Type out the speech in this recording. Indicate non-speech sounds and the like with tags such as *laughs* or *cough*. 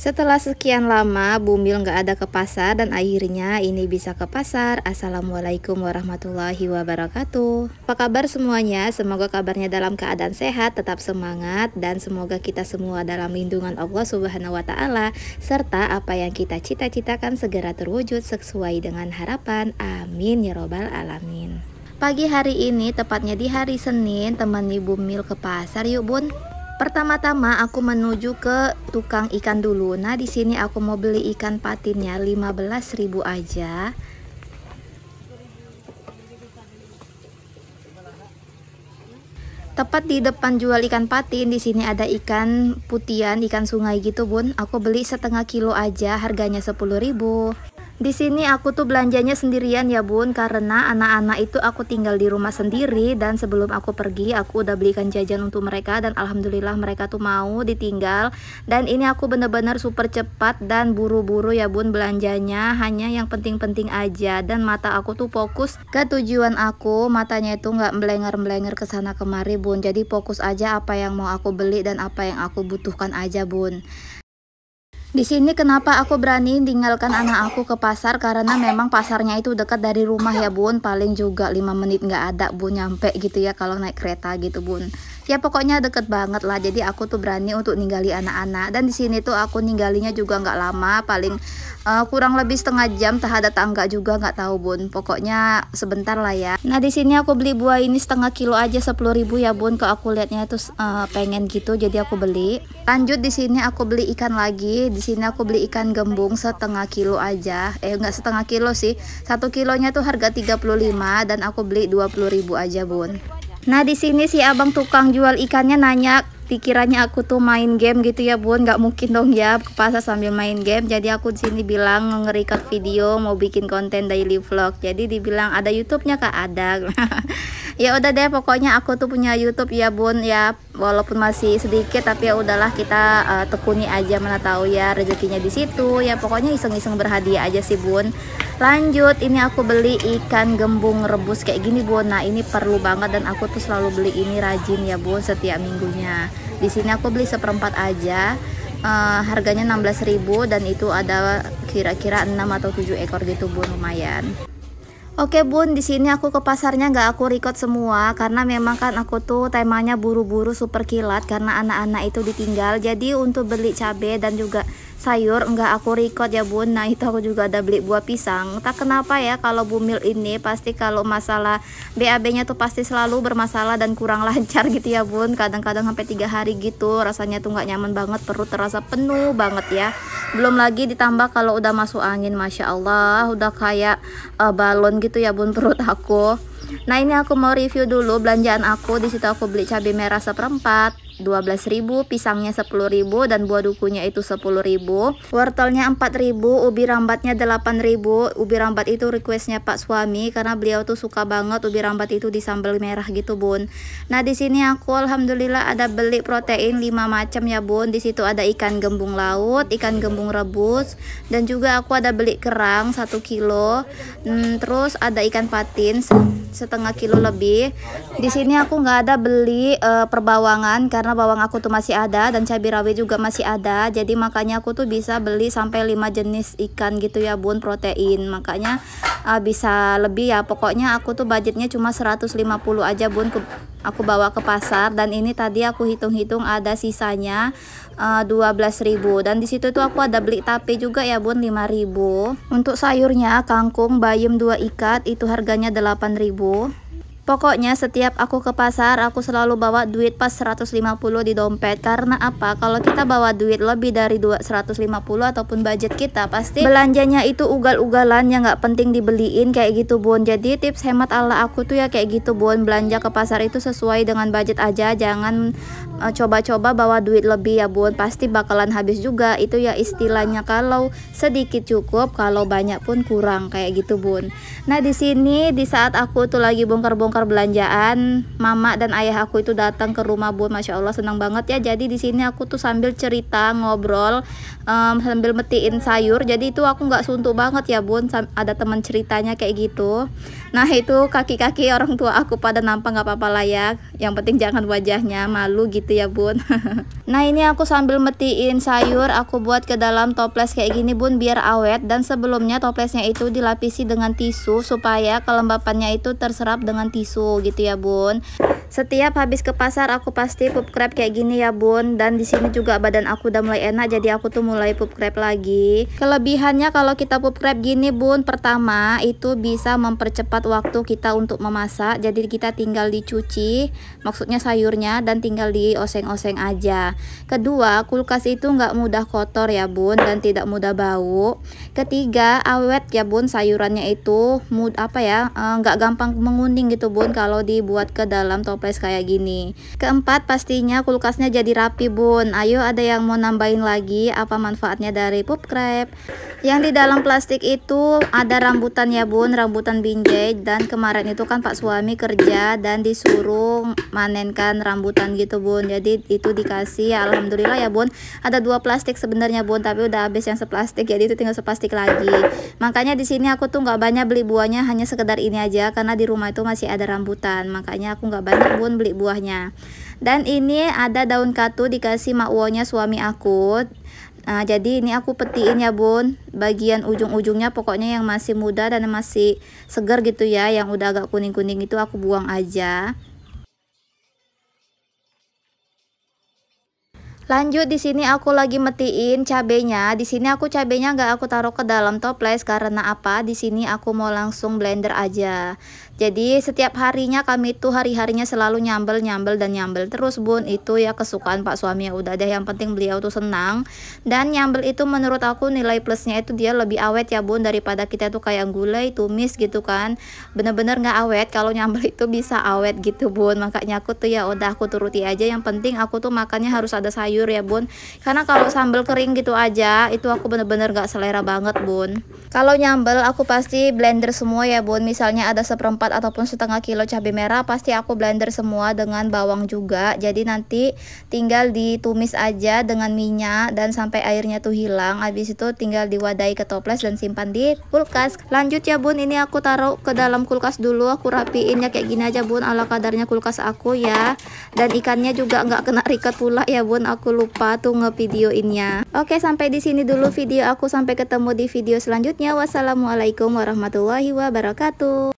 Setelah sekian lama Bumil nggak ada ke pasar dan akhirnya ini bisa ke pasar. Assalamualaikum warahmatullahi wabarakatuh. Apa kabar semuanya? Semoga kabarnya dalam keadaan sehat, tetap semangat dan semoga kita semua dalam lindungan Allah Subhanahu wa taala serta apa yang kita cita-citakan segera terwujud sesuai dengan harapan. Amin ya robbal alamin. Pagi hari ini tepatnya di hari Senin teman Ibu Mil ke pasar yuk Bun. Pertama-tama aku menuju ke tukang ikan dulu. Nah, di sini aku mau beli ikan patinnya 15.000 aja. Tepat di depan jual ikan patin, di sini ada ikan putian, ikan sungai gitu, Bun. Aku beli setengah kilo aja, harganya 10.000. Di sini aku tuh belanjanya sendirian ya bun Karena anak-anak itu aku tinggal di rumah sendiri Dan sebelum aku pergi aku udah belikan jajan untuk mereka Dan alhamdulillah mereka tuh mau ditinggal Dan ini aku bener-bener super cepat dan buru-buru ya bun belanjanya Hanya yang penting-penting aja Dan mata aku tuh fokus ke tujuan aku Matanya itu gak melenger-melenger kesana kemari bun Jadi fokus aja apa yang mau aku beli dan apa yang aku butuhkan aja bun di sini kenapa aku berani tinggalkan anak aku ke pasar karena memang pasarnya itu dekat dari rumah ya bun paling juga 5 menit nggak ada bun nyampe gitu ya kalau naik kereta gitu bun ya pokoknya deket banget lah jadi aku tuh berani untuk ninggali anak-anak dan di sini tuh aku ninggalinya juga nggak lama paling uh, kurang lebih setengah jam terhadap tangga juga nggak tahu bun pokoknya sebentar lah ya nah di sini aku beli buah ini setengah kilo aja 10.000 ya bun ke aku liatnya tuh uh, pengen gitu jadi aku beli lanjut di sini aku beli ikan lagi di sini aku beli ikan gembung setengah kilo aja eh enggak setengah kilo sih satu kilonya tuh harga 35 dan aku beli 20.000 aja bun nah di sini si abang tukang jual ikannya nanya pikirannya aku tuh main game gitu ya bun nggak mungkin dong ya ke pasar sambil main game jadi aku di sini bilang ngerikat video mau bikin konten daily vlog jadi dibilang ada YouTube-nya kak ada *laughs* ya udah deh pokoknya aku tuh punya YouTube ya bun ya walaupun masih sedikit tapi ya udahlah kita uh, tekuni aja mana tahu ya rezekinya di situ ya pokoknya iseng-iseng berhadiah aja sih bun lanjut ini aku beli ikan gembung rebus kayak gini bun nah ini perlu banget dan aku tuh selalu beli ini rajin ya bun setiap minggunya di sini aku beli seperempat aja uh, harganya 16.000 dan itu ada kira-kira 6 atau 7 ekor gitu bun lumayan Oke bun, di sini aku ke pasarnya nggak aku record semua karena memang kan aku tuh temanya buru-buru super kilat karena anak-anak itu ditinggal. Jadi untuk beli cabai dan juga sayur enggak aku record ya bun nah itu aku juga ada beli buah pisang tak kenapa ya kalau bumil ini pasti kalau masalah BAB nya tuh pasti selalu bermasalah dan kurang *laughs* lancar gitu ya bun kadang-kadang sampai tiga hari gitu rasanya tuh nggak nyaman banget perut terasa penuh banget ya belum lagi ditambah kalau udah masuk angin Masya Allah udah kayak uh, balon gitu ya bun perut aku nah ini aku mau review dulu belanjaan aku disitu aku beli cabai merah seperempat 12.000, pisangnya 10.000 dan buah dukunya itu 10.000. Wortelnya 4.000, ubi rambatnya 8.000. Ubi rambat itu requestnya Pak suami karena beliau tuh suka banget ubi rambat itu di sambal merah gitu, Bun. Nah, di sini aku alhamdulillah ada beli protein 5 macam ya, Bun. Di situ ada ikan gembung laut, ikan gembung rebus dan juga aku ada beli kerang 1 kilo. Hmm, terus ada ikan patin setengah kilo lebih. Di sini aku nggak ada beli uh, perbawangan karena karena bawang aku tuh masih ada dan cabai rawit juga masih ada jadi makanya aku tuh bisa beli sampai 5 jenis ikan gitu ya bun protein makanya uh, bisa lebih ya pokoknya aku tuh budgetnya cuma 150 aja bun ke, aku bawa ke pasar dan ini tadi aku hitung-hitung ada sisanya uh, ah, 12.000 dan disitu tuh aku ada beli tape juga ya bun 5.000 untuk sayurnya kangkung bayam dua ikat itu harganya 8.000 Pokoknya setiap aku ke pasar aku selalu bawa duit pas 150 di dompet Karena apa? Kalau kita bawa duit lebih dari 150 ataupun budget kita Pasti belanjanya itu ugal-ugalan yang gak penting dibeliin kayak gitu bun Jadi tips hemat ala aku tuh ya kayak gitu bun Belanja ke pasar itu sesuai dengan budget aja Jangan eh, coba-coba uh, bawa duit lebih ya bun Pasti bakalan habis juga Itu ya istilahnya kalau sedikit cukup Kalau banyak pun kurang kayak gitu bun Nah di sini di saat aku tuh lagi bongkar-bongkar perbelanjaan mama dan ayah aku itu datang ke rumah bun masya allah senang banget ya jadi di sini aku tuh sambil cerita ngobrol um, sambil metiin sayur jadi itu aku nggak suntuk banget ya bun ada teman ceritanya kayak gitu nah itu kaki-kaki orang tua aku pada nampak nggak apa-apa layak yang penting jangan wajahnya malu gitu ya bun *laughs* nah ini aku sambil metiin sayur aku buat ke dalam toples kayak gini bun biar awet dan sebelumnya toplesnya itu dilapisi dengan tisu supaya kelembapannya itu terserap dengan tisu tisu gitu ya bun setiap habis ke pasar aku pasti pup crab kayak gini ya bun. Dan di sini juga badan aku udah mulai enak jadi aku tuh mulai pup crab lagi. Kelebihannya kalau kita pup crab gini bun, pertama itu bisa mempercepat waktu kita untuk memasak. Jadi kita tinggal dicuci, maksudnya sayurnya dan tinggal di oseng oseng aja. Kedua, kulkas itu nggak mudah kotor ya bun dan tidak mudah bau. Ketiga, awet ya bun sayurannya itu mud apa ya eh, nggak gampang menguning gitu bun kalau dibuat ke dalam top toples kayak gini keempat pastinya kulkasnya jadi rapi bun ayo ada yang mau nambahin lagi apa manfaatnya dari pup crab yang di dalam plastik itu ada rambutan ya bun rambutan binjai dan kemarin itu kan pak suami kerja dan disuruh manenkan rambutan gitu bun jadi itu dikasih ya alhamdulillah ya bun ada dua plastik sebenarnya bun tapi udah habis yang seplastik jadi itu tinggal seplastik lagi makanya di sini aku tuh nggak banyak beli buahnya hanya sekedar ini aja karena di rumah itu masih ada rambutan makanya aku nggak banyak kebun beli buahnya dan ini ada daun katu dikasih makwonya suami aku Nah, jadi ini aku petiin ya bun Bagian ujung-ujungnya pokoknya yang masih muda dan masih segar gitu ya Yang udah agak kuning-kuning itu aku buang aja Lanjut di sini aku lagi metiin cabenya. Di sini aku cabenya nggak aku taruh ke dalam toples karena apa? Di sini aku mau langsung blender aja. Jadi setiap harinya kami tuh hari-harinya selalu nyambel nyambel dan nyambel terus bun itu ya kesukaan pak suami ya udah deh yang penting beliau tuh senang dan nyambel itu menurut aku nilai plusnya itu dia lebih awet ya bun daripada kita tuh kayak gulai tumis gitu kan bener-bener gak awet kalau nyambel itu bisa awet gitu bun makanya aku tuh ya udah aku turuti aja yang penting aku tuh makannya harus ada sayur sayur ya bun karena kalau sambal kering gitu aja itu aku bener-bener gak selera banget bun kalau nyambel aku pasti blender semua ya bun misalnya ada seperempat ataupun setengah kilo cabai merah pasti aku blender semua dengan bawang juga jadi nanti tinggal ditumis aja dengan minyak dan sampai airnya tuh hilang habis itu tinggal diwadahi ke toples dan simpan di kulkas lanjut ya bun ini aku taruh ke dalam kulkas dulu aku rapiinnya kayak gini aja bun ala kadarnya kulkas aku ya dan ikannya juga nggak kena riket pula ya bun aku aku lupa tuh ngevideoinnya. Oke, sampai di sini dulu video aku. Sampai ketemu di video selanjutnya. Wassalamualaikum warahmatullahi wabarakatuh.